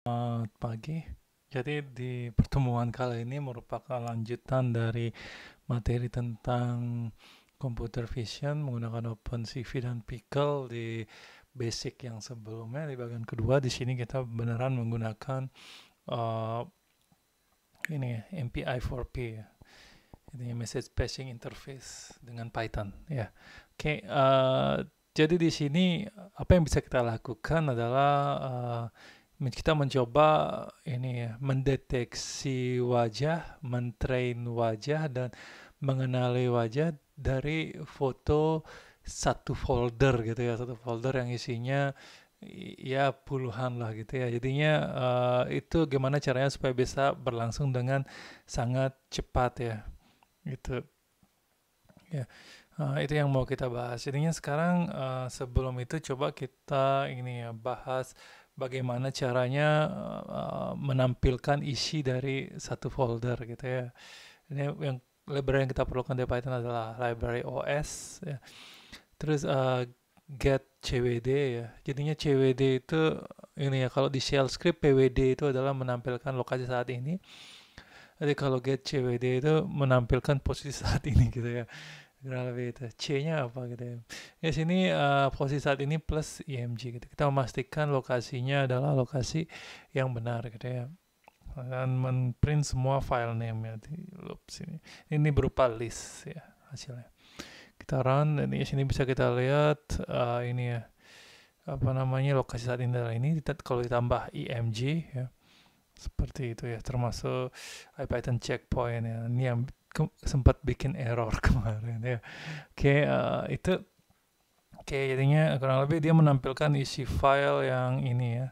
Selamat pagi. Jadi di pertemuan kali ini merupakan lanjutan dari materi tentang computer vision menggunakan OpenCV dan Pickle di basic yang sebelumnya di bagian kedua di sini kita beneran menggunakan uh, ini MPI4P Ini message passing interface dengan Python ya. Oke, okay, uh, eh, jadi di sini apa yang bisa kita lakukan adalah uh, kita mencoba ini ya, mendeteksi wajah, mentrain wajah dan mengenali wajah dari foto satu folder gitu ya, satu folder yang isinya ya puluhan lah gitu ya. Jadinya uh, itu gimana caranya supaya bisa berlangsung dengan sangat cepat ya. Gitu. Ya. Uh, itu yang mau kita bahas. Jadinya sekarang uh, sebelum itu coba kita ini ya bahas bagaimana caranya uh, menampilkan isi dari satu folder gitu ya. Ini yang library yang kita perlukan di Python adalah library OS ya. Terus uh, get CWD ya. Jadinya CWD itu ini ya kalau di shell script PWD itu adalah menampilkan lokasi saat ini. Jadi kalau get CWD itu menampilkan posisi saat ini gitu ya kurang lebih itu C-nya apa gitu ya. di ya, sini uh, posisi saat ini plus IMG e gitu. Kita memastikan lokasinya adalah lokasi yang benar gitu ya. Dan men-print semua file name ya di loop sini. Ini berupa list ya hasilnya. Kita run dan di sini bisa kita lihat uh, ini ya apa namanya lokasi saat ini adalah ini kalau ditambah IMG e ya seperti itu ya termasuk IPython checkpoint ya ini yang sempat bikin error kemarin ya. Oke, uh, itu oke jadinya kurang lebih dia menampilkan isi file yang ini ya.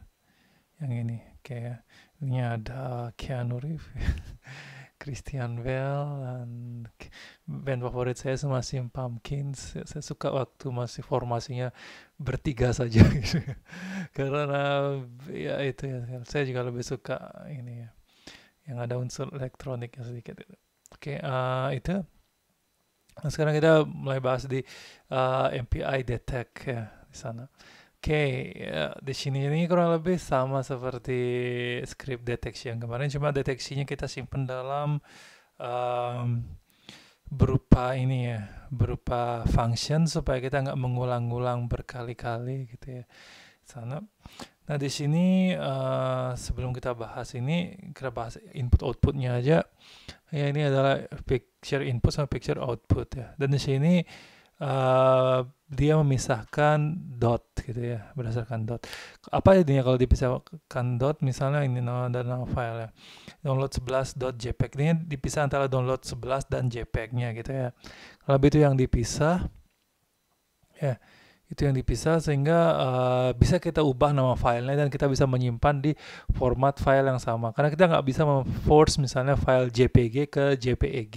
Yang ini. Oke okay, ya. Ini ada Keanu Reeves, Christian Bale dan band favorit saya masih Pumpkins. Ya, saya suka waktu masih formasinya bertiga saja gitu. Karena ya itu ya. Saya juga lebih suka ini ya. Yang ada unsur elektroniknya sedikit itu. Oke, okay, uh, eh, itu. Nah, sekarang kita mulai bahas di uh, eh, MPI Detect ya di sana. Oke, okay, ya, uh, di sini ini kurang lebih sama seperti script deteksi yang kemarin, cuma deteksinya kita simpan dalam um, berupa ini ya, berupa function supaya kita nggak mengulang-ulang berkali-kali gitu ya. Sana. Nah di sini uh, sebelum kita bahas ini, kita bahas input outputnya aja. Ya ini adalah picture input sama picture output ya. Dan di sini uh, dia memisahkan dot gitu ya berdasarkan dot. Apa jadinya kalau dipisahkan dot misalnya ini nama dan nama file ya. Download dot jpeg ini dipisah antara download 11 dan jpegnya gitu ya. Kalau itu yang dipisah ya itu yang dipisah sehingga uh, bisa kita ubah nama filenya dan kita bisa menyimpan di format file yang sama karena kita nggak bisa memforce misalnya file JPG ke JPEG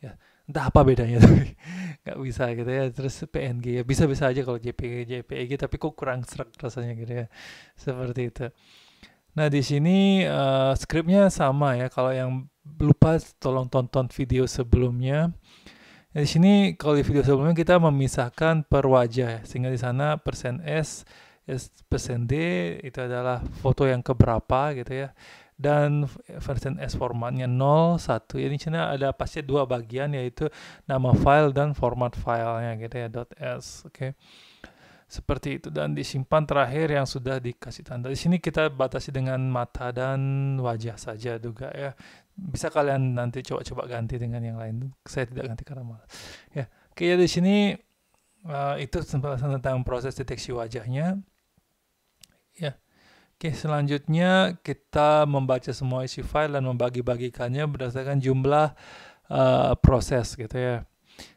ya entah apa bedanya tapi nggak bisa gitu ya terus PNG ya bisa bisa aja kalau JPG JPEG tapi kok kurang serak rasanya gitu ya seperti itu nah di sini uh, scriptnya sama ya kalau yang lupa tolong tonton video sebelumnya Nah, di sini kalau di video sebelumnya kita memisahkan per wajah ya. Sehingga di sana persen %S, s persen %D itu adalah foto yang keberapa gitu ya. Dan persen %S formatnya 0, 1. Ya, sini ada pasti dua bagian yaitu nama file dan format filenya gitu ya, .s. Oke. Okay. Seperti itu dan disimpan terakhir yang sudah dikasih tanda. Di sini kita batasi dengan mata dan wajah saja juga ya bisa kalian nanti coba-coba ganti dengan yang lain. Saya tidak ganti karena malas. Ya, oke ya di sini uh, itu tentang tentang proses deteksi wajahnya. Ya, oke selanjutnya kita membaca semua isi file dan membagi-bagikannya berdasarkan jumlah uh, proses gitu ya.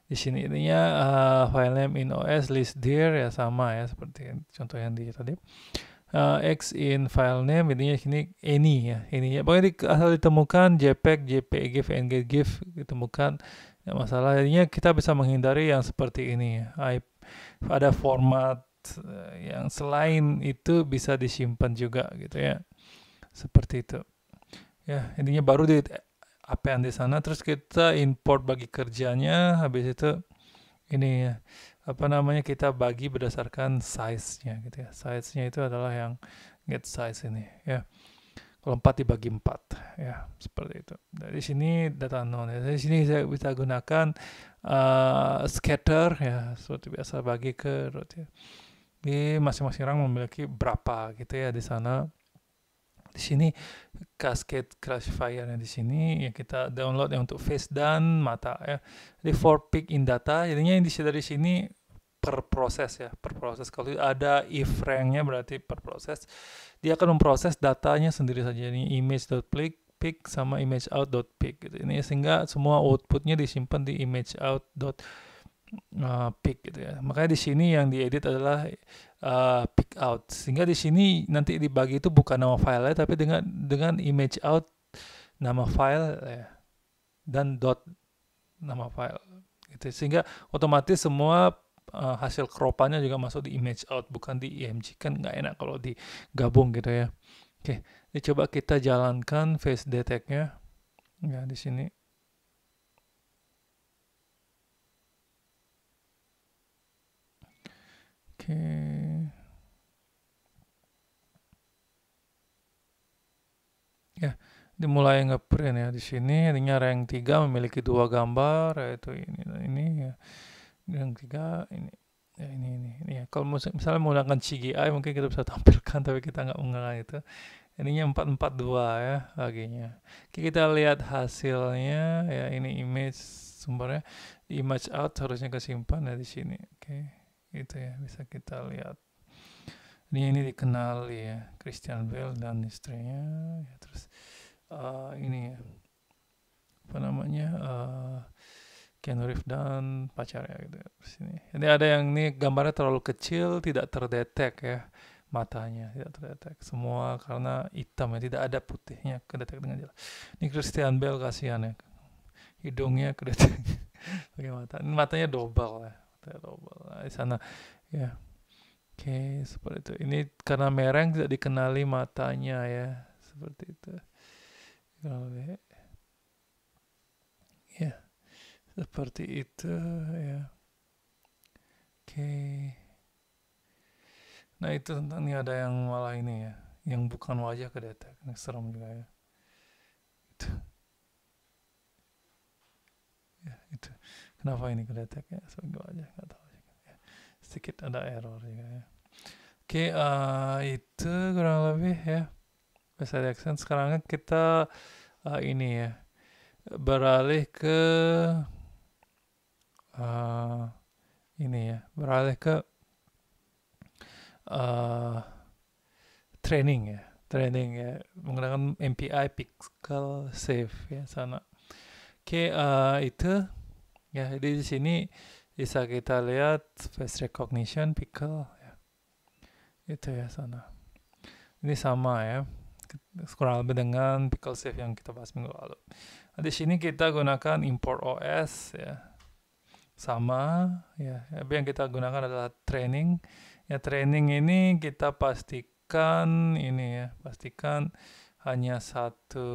Di sini intinya uh, file name in OS list dir ya sama ya seperti contoh yang di tadi uh, X in file name intinya sini ini ya ini ya pokoknya di, asal ditemukan JPEG, JPEG, png, GIF ditemukan ya, masalah jadinya kita bisa menghindari yang seperti ini ya. I, ada format eh, yang selain itu bisa disimpan juga gitu ya seperti itu ya intinya baru di apa yang di sana terus kita import bagi kerjanya habis itu ini ya apa namanya kita bagi berdasarkan size-nya gitu ya. Size-nya itu adalah yang get size ini ya. Kalau 4 dibagi 4 ya, seperti itu. Dari sini data non. Ya. Dari sini saya bisa gunakan uh, scatter ya, seperti biasa bagi ke root ya. Di masing-masing orang memiliki berapa gitu ya di sana di sini cascade classifier yang di sini ya kita download yang untuk face dan mata ya. Jadi for peak in data jadinya yang di dari sini per proses ya per proses kalau ada if nya berarti per proses dia akan memproses datanya sendiri saja ini image image.pic pick sama image out dot pick gitu ini sehingga semua outputnya disimpan di image out dot uh, pick gitu ya. Makanya di sini yang diedit adalah uh, pick out. Sehingga di sini nanti dibagi itu bukan nama file tapi dengan dengan image out nama file ya, dan dot nama file. Gitu. Sehingga otomatis semua uh, hasil keropannya juga masuk di image out bukan di IMG e kan nggak enak kalau digabung gitu ya oke ini coba kita jalankan face detectnya ya di sini oke ya dimulai ngeprint ya di sini ini rank 3 memiliki dua gambar yaitu ini dan ini ya yang ketiga ini ya ini ini, ini ya kalau misalnya menggunakan CGI mungkin kita bisa tampilkan tapi kita nggak menggunakan itu ininya 442 ya laginya Oke, kita lihat hasilnya ya ini image sumbernya image out harusnya kesimpan ya di sini oke itu ya bisa kita lihat ini ini dikenal ya Christian Bale dan istrinya ya, terus uh, ini ya apa namanya uh, Ken Reeves dan pacarnya gitu sini ini ada yang ini gambarnya terlalu kecil tidak terdetek ya matanya tidak terdetek semua karena hitam ya tidak ada putihnya kedetek dengan jelas ini Christian Bell kasihan ya hidungnya kedetek Oke mata ini matanya double ya matanya dobel nah, di sana ya oke seperti itu ini karena mereng tidak dikenali matanya ya seperti itu Oke. seperti itu ya oke nah itu ini ada yang malah ini ya yang bukan wajah ke kedetek ini serem juga ya itu ya itu kenapa ini ke kedetek ya sebagai wajah nggak tahu juga ya. sedikit ada error juga ya oke okay, uh, eh, itu kurang lebih ya bahasa reaction sekarang kita uh, ini ya beralih ke uh, ini ya beralih ke uh, training ya training ya menggunakan MPI Pixel Safe ya sana oke okay, uh, eh, itu ya jadi di sini bisa kita lihat face recognition Pixel ya itu ya sana ini sama ya kurang lebih dengan Pixel Safe yang kita bahas minggu lalu nah, di sini kita gunakan import OS ya sama ya tapi yang kita gunakan adalah training ya training ini kita pastikan ini ya pastikan hanya satu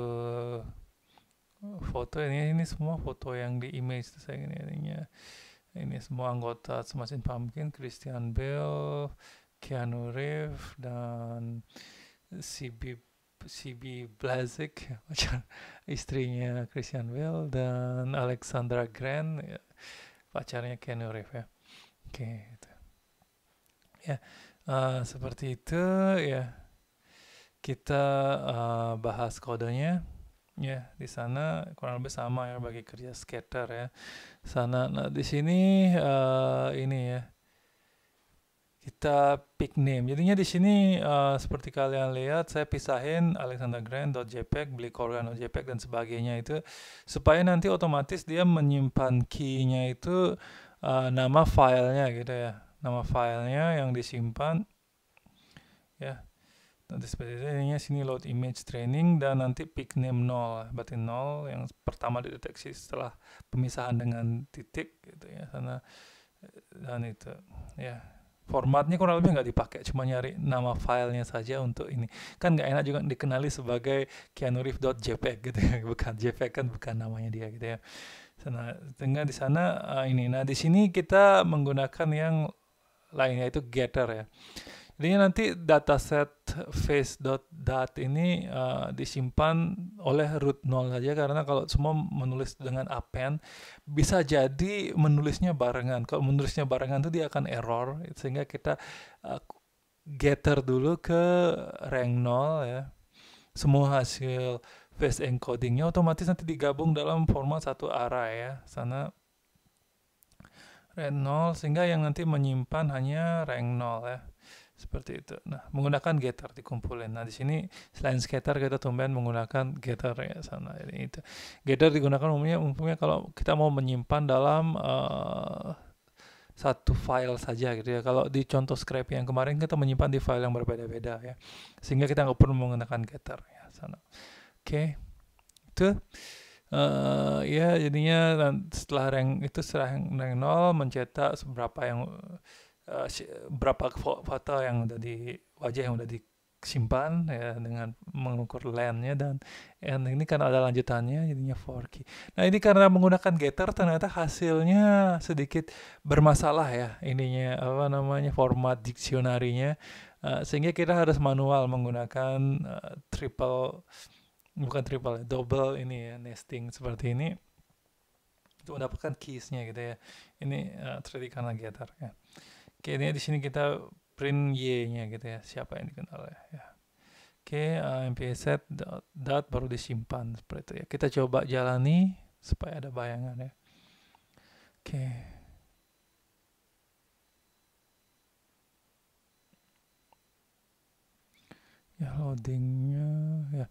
foto ini ini semua foto yang di image itu saya ini ininya ini semua anggota paham Pumpkin Christian Bell, Keanu Reeves dan CB CB Blazik istrinya Christian Bell dan Alexandra Grant ya pacarnya Keanu Reeves ya oke okay, gitu. ya uh, seperti itu ya kita uh, bahas kodenya ya di sana kurang lebih sama ya bagi kerja skater ya sana nah di sini uh, ini ya kita pick name. Jadinya di sini uh, seperti kalian lihat saya pisahin alexandergrant.jpg, blikorgan.jpg dan sebagainya itu supaya nanti otomatis dia menyimpan key-nya itu uh, nama filenya gitu ya. Nama filenya yang disimpan ya. Nanti seperti itu jadinya sini load image training dan nanti pick name 0 berarti 0 yang pertama dideteksi setelah pemisahan dengan titik gitu ya sana eh, dan itu ya formatnya kurang lebih nggak dipakai cuma nyari nama filenya saja untuk ini kan nggak enak juga dikenali sebagai kianurif.jpg gitu ya bukan jpeg kan bukan namanya dia gitu ya nah tengah di sana eh, ini nah di sini kita menggunakan yang lainnya itu getter ya Jadinya nanti dataset face.dat ini uh, disimpan oleh root 0 saja karena kalau semua menulis dengan append bisa jadi menulisnya barengan. Kalau menulisnya barengan itu dia akan error sehingga kita uh, getter dulu ke rank 0 ya. Semua hasil face encodingnya otomatis nanti digabung dalam format satu arah ya. Sana rank 0 sehingga yang nanti menyimpan hanya rank 0 ya seperti itu. Nah, menggunakan getter dikumpulin. Nah, di sini selain scatter kita tumben menggunakan getter ya sana. Jadi itu. Getter digunakan umumnya umumnya kalau kita mau menyimpan dalam uh, satu file saja gitu ya. Kalau di contoh scrap yang kemarin kita menyimpan di file yang berbeda-beda ya. Sehingga kita nggak perlu menggunakan getter ya sana. Oke. Okay. Itu Uh, ya jadinya setelah rank itu setelah rank 0 mencetak seberapa yang uh, berapa foto yang udah di wajah yang udah disimpan ya dengan mengukur lensnya dan and ini kan ada lanjutannya jadinya 4K. Nah ini karena menggunakan getter ternyata hasilnya sedikit bermasalah ya ininya apa namanya format diksionarinya uh, sehingga kita harus manual menggunakan uh, triple bukan triple double ini ya nesting seperti ini untuk mendapatkan keysnya gitu ya ini uh, 3 karena getter Ya kayaknya di sini kita print y-nya gitu ya siapa yang dikenal ya ya. oke okay, uh, eh, mpa dot, dot baru disimpan seperti itu ya kita coba jalani supaya ada bayangan ya oke okay. ya loadingnya ya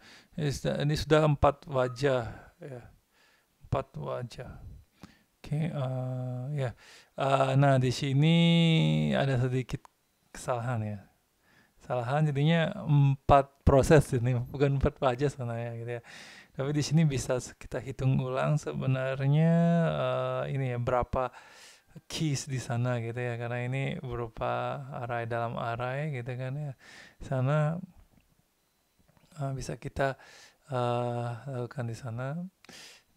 ini sudah empat wajah ya empat wajah Oke, okay, uh, eh, ya. Yeah. Uh, nah di sini ada sedikit kesalahan ya. Kesalahan jadinya empat proses ini bukan empat pelajar sebenarnya gitu ya. Tapi di sini bisa kita hitung ulang sebenarnya uh, ini ya berapa keys di sana gitu ya karena ini berupa array dalam array gitu kan ya. Sana uh, bisa kita uh, lakukan di sana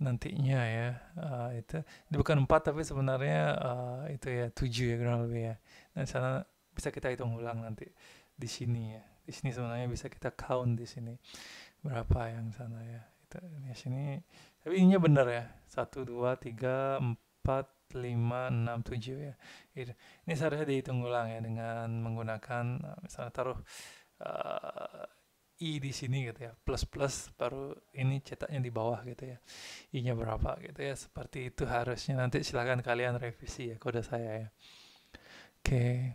nantinya ya uh, itu bukan empat tapi sebenarnya uh, itu ya tujuh ya kurang lebih ya dan nah, sana bisa kita hitung ulang nanti di sini ya di sini sebenarnya bisa kita count di sini berapa yang sana ya itu di sini tapi ininya benar ya satu dua tiga empat lima enam tujuh ya. Gitu. Ini seharusnya dihitung ulang ya dengan menggunakan eh, misalnya taruh uh, i di sini gitu ya plus plus baru ini cetaknya di bawah gitu ya i nya berapa gitu ya seperti itu harusnya nanti silahkan kalian revisi ya kode saya ya oke okay.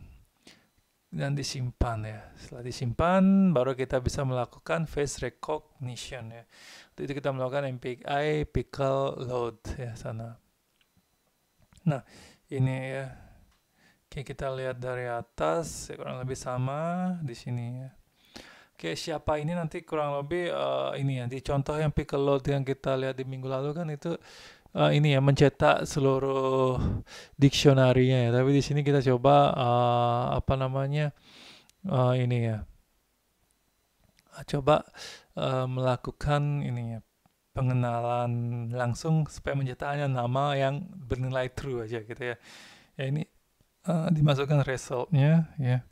dan disimpan ya setelah disimpan baru kita bisa melakukan face recognition ya Untuk itu kita melakukan MPI pickle load ya sana nah ini ya Oke, kita lihat dari atas, ya, kurang lebih sama di sini ya kayak siapa ini nanti kurang lebih uh, ini ya di contoh yang load yang kita lihat di minggu lalu kan itu uh, ini ya mencetak seluruh diksionarinya ya tapi di sini kita coba uh, apa namanya uh, ini ya coba uh, melakukan ini ya pengenalan langsung supaya mencetaknya nama yang bernilai true aja gitu ya ya ini uh, dimasukkan resultnya ya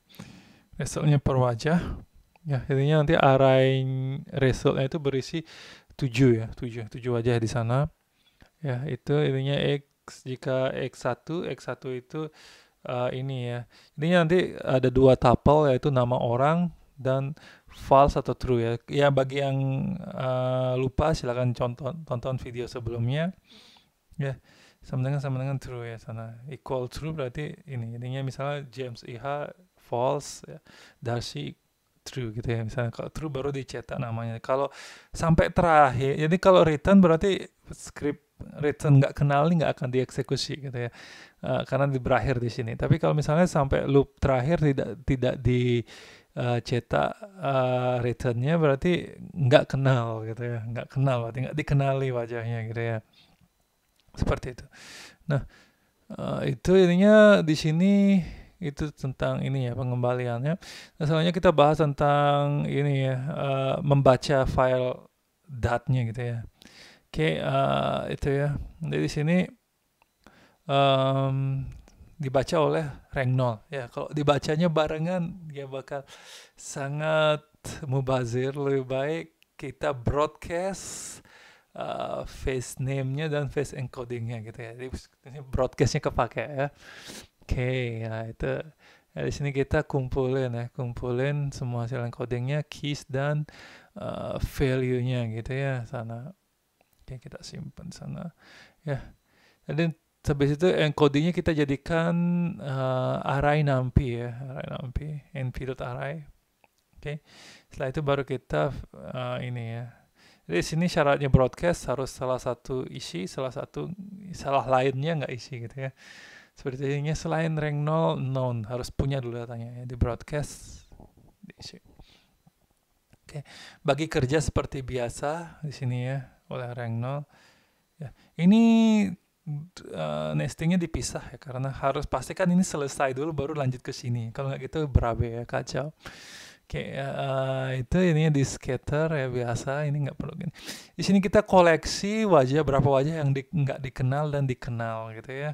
resultnya per wajah Ya, intinya nanti array resultnya itu berisi 7 ya, 7, tujuh wajah di sana. Ya, itu intinya X jika X1, X1 itu uh, ini ya. Intinya nanti ada dua tuple yaitu nama orang dan false atau true ya. Ya bagi yang uh, lupa silakan contoh tonton video sebelumnya. Ya. Sama dengan sama dengan true ya sana. Equal true berarti ini. Intinya misalnya James iha false ya. Darcy true gitu ya misalnya kalau true baru dicetak namanya kalau sampai terakhir jadi kalau return berarti script return nggak kenal ini nggak akan dieksekusi gitu ya uh, karena di berakhir di sini tapi kalau misalnya sampai loop terakhir tidak tidak di uh, cetak uh, returnnya berarti nggak kenal gitu ya nggak kenal berarti nggak dikenali wajahnya gitu ya seperti itu nah uh, itu ininya di sini itu tentang ini ya pengembaliannya. Nah, selanjutnya kita bahas tentang ini ya uh, membaca file datnya gitu ya. Oke okay, uh, eh, itu ya. Jadi sini um, dibaca oleh rank 0. ya. Kalau dibacanya barengan ya bakal sangat mubazir. Lebih baik kita broadcast uh, face name-nya dan face encoding-nya gitu ya. Jadi broadcast-nya kepake ya. Oke, nah itu nah di sini kita kumpulin ya, kumpulin semua hasil encodingnya, keys dan uh, value-nya gitu ya sana. Oke, kita simpan sana. Ya. dan habis itu encodingnya kita jadikan uh, array nampi ya, array nampi, NumPy, array. Oke. Setelah itu baru kita uh, ini ya, jadi sini syaratnya broadcast harus salah satu isi, salah satu salah lainnya nggak isi gitu ya seperti ini selain rank 0 known harus punya dulu datanya ya di broadcast di sini. Oke, bagi kerja seperti biasa di sini ya oleh rank 0. Ya, ini uh, nestingnya dipisah ya karena harus pastikan ini selesai dulu baru lanjut ke sini. Kalau nggak gitu berabe ya kacau. Oke, uh, itu ini di scatter ya biasa, ini nggak perlu gini. Di sini kita koleksi wajah berapa wajah yang di, nggak dikenal dan dikenal gitu ya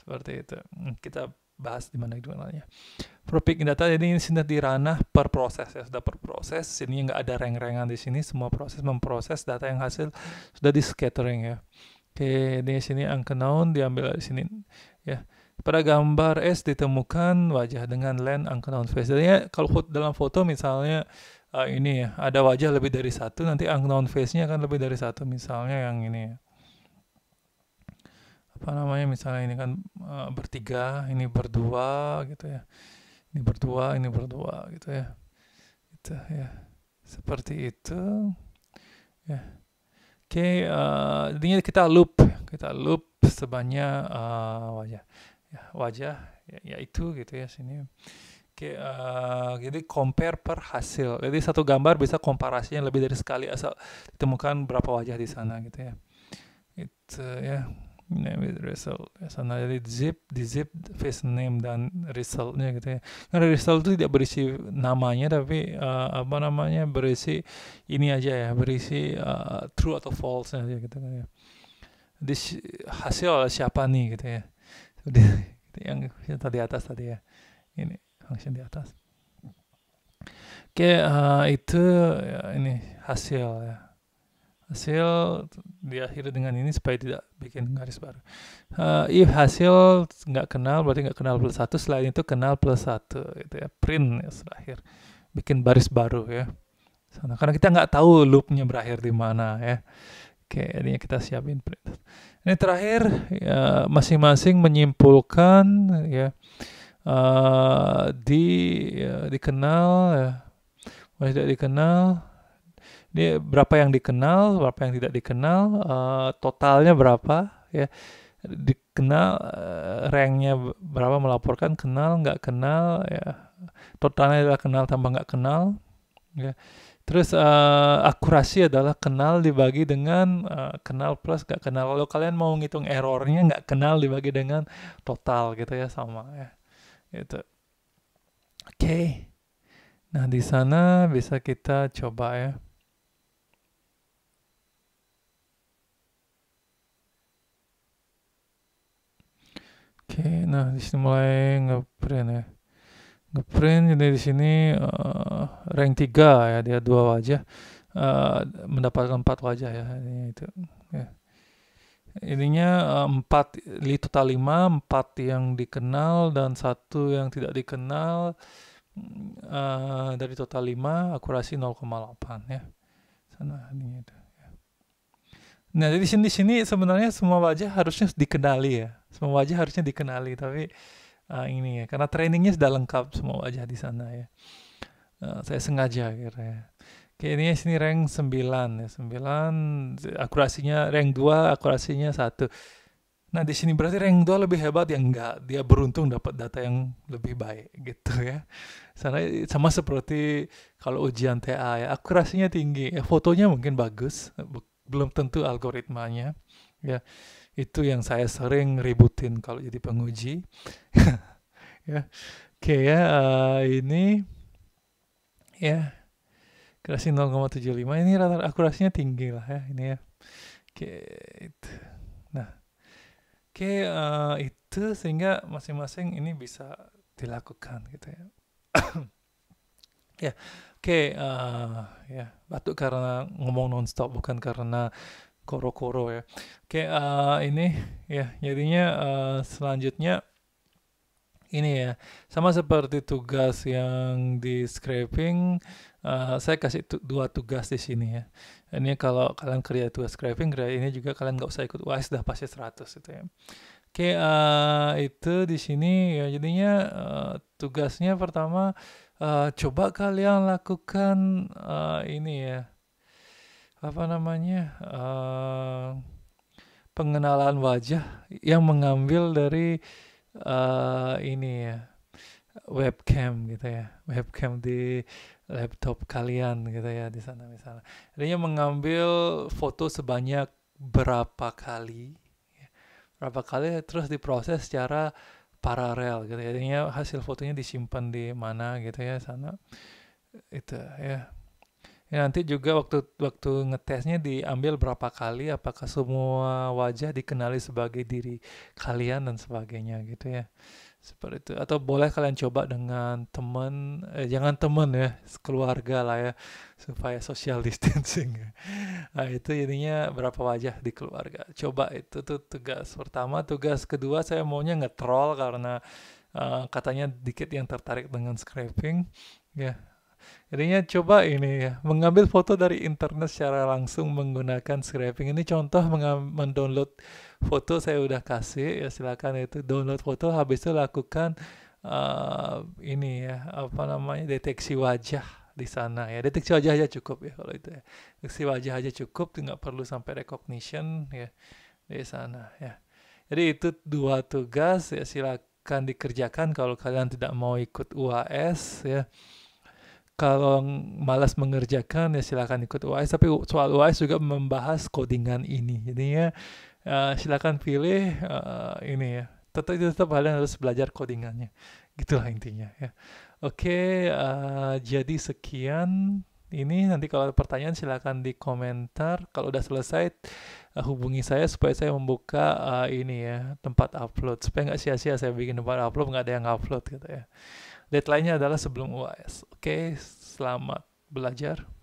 seperti itu hmm, kita bahas di mana gimana for ya. data jadi ini sini di ranah per proses ya sudah per proses sini nggak ada reng-rengan di sini semua proses memproses data yang hasil sudah di scattering ya oke di sini angka noun diambil di sini ya pada gambar S ditemukan wajah dengan lens angka noun face. Jadi kalau dalam foto misalnya uh, ini ya, ada wajah lebih dari satu, nanti angka noun face-nya akan lebih dari satu misalnya yang ini ya apa namanya misalnya ini kan uh, bertiga ini berdua gitu ya ini berdua ini berdua gitu ya gitu ya seperti itu ya oke okay, uh, eh, jadinya kita loop kita loop sebanyak uh, wajah ya, wajah ya, ya, itu gitu ya sini Oke, okay, uh, jadi compare per hasil. Jadi satu gambar bisa komparasinya lebih dari sekali asal ditemukan berapa wajah di sana gitu ya. Itu ya name with result sana jadi zip di zip face name dan resultnya gitu ya karena result itu tidak berisi namanya tapi uh, apa namanya berisi ini aja ya berisi uh, true atau false aja gitu kan ya di hasil siapa nih gitu ya di, yang tadi atas tadi ya ini function di atas oke okay, uh, itu ya, ini hasil ya hasil diakhiri dengan ini supaya tidak bikin garis baru. Uh, if hasil nggak kenal berarti nggak kenal plus satu. Selain itu kenal plus satu, itu ya print ya terakhir, bikin baris baru ya. Sana. Karena kita nggak tahu loopnya berakhir di mana ya. Oke, ini kita siapin print. Ini terakhir masing ya, masing-masing menyimpulkan ya uh, di ya, dikenal ya, masih tidak dikenal ini berapa yang dikenal berapa yang tidak dikenal uh, totalnya berapa ya dikenal uh, ranknya berapa melaporkan kenal nggak kenal ya totalnya adalah kenal tambah nggak kenal ya terus uh, akurasi adalah kenal dibagi dengan uh, kenal plus nggak kenal kalau kalian mau ngitung errornya nggak kenal dibagi dengan total gitu ya sama ya itu. oke okay. nah di sana bisa kita coba ya Oke, nah di sini mulai ngeprint ya. Ngeprint jadi di sini uh, rank 3 ya, dia dua wajah uh, mendapatkan empat wajah ya. Ini itu ya. Ininya eh, empat li total lima, empat yang dikenal dan satu yang tidak dikenal uh, dari total lima akurasi 0,8 ya. Sana ini itu. Ya. Nah, jadi sini, di sini sebenarnya semua wajah harusnya dikenali ya semua wajah harusnya dikenali tapi uh, ini ya karena trainingnya sudah lengkap semua wajah di sana ya uh, saya sengaja akhirnya oke ini sini rank 9 ya 9 akurasinya rank 2 akurasinya satu nah di sini berarti rank 2 lebih hebat ya enggak dia beruntung dapat data yang lebih baik gitu ya sana sama seperti kalau ujian TA ya akurasinya tinggi ya fotonya mungkin bagus eh, belum tentu algoritmanya ya itu yang saya sering ributin kalau jadi penguji ya oke okay, ya uh, ini ya akurasi 0,75 ini rata akurasinya tinggi lah ya ini ya oke okay, itu. nah oke okay, uh, eh, itu sehingga masing-masing ini bisa dilakukan gitu ya ya yeah. oke okay, uh, eh, ya yeah. batuk karena ngomong nonstop bukan karena koro-koro ya. Oke, uh, ini ya jadinya uh, selanjutnya ini ya sama seperti tugas yang di scraping uh, saya kasih tu dua tugas di sini ya ini kalau kalian kerja dua scraping kerja ini juga kalian nggak usah ikut wise dah pasti 100 itu ya oke okay, uh, itu di sini ya jadinya uh, tugasnya pertama uh, coba kalian lakukan uh, ini ya apa namanya uh, pengenalan wajah yang mengambil dari uh, ini ya webcam gitu ya webcam di laptop kalian gitu ya di sana misalnya adanya mengambil foto sebanyak berapa kali ya, berapa kali terus diproses secara paralel gitu ya artinya hasil fotonya disimpan di mana gitu ya sana itu ya Ya, nanti juga waktu waktu ngetesnya diambil berapa kali, apakah semua wajah dikenali sebagai diri kalian dan sebagainya gitu ya. Seperti itu. Atau boleh kalian coba dengan teman, eh, jangan teman ya, keluarga lah ya, supaya social distancing. Nah, itu jadinya berapa wajah di keluarga. Coba itu tuh tugas pertama. Tugas kedua saya maunya nge-troll karena uh, katanya dikit yang tertarik dengan scraping. Ya, Jadinya coba ini ya, mengambil foto dari internet secara langsung menggunakan scraping. Ini contoh mendownload foto saya udah kasih ya silakan itu download foto habis itu lakukan uh, ini ya apa namanya deteksi wajah di sana ya deteksi wajah aja cukup ya kalau itu ya deteksi wajah aja cukup nggak perlu sampai recognition ya di sana ya jadi itu dua tugas ya silakan dikerjakan kalau kalian tidak mau ikut UAS ya kalau malas mengerjakan ya silakan ikut UAS tapi soal UAS juga membahas codingan ini jadi ya uh, eh, silakan pilih uh, ini ya tetap tetap kalian harus belajar codingannya gitulah intinya ya oke okay, uh, eh, jadi sekian ini nanti kalau ada pertanyaan silakan di komentar kalau udah selesai uh, hubungi saya supaya saya membuka uh, ini ya tempat upload supaya nggak sia-sia saya bikin tempat upload nggak ada yang upload gitu ya Deadline-nya adalah sebelum UAS. Oke, selamat belajar.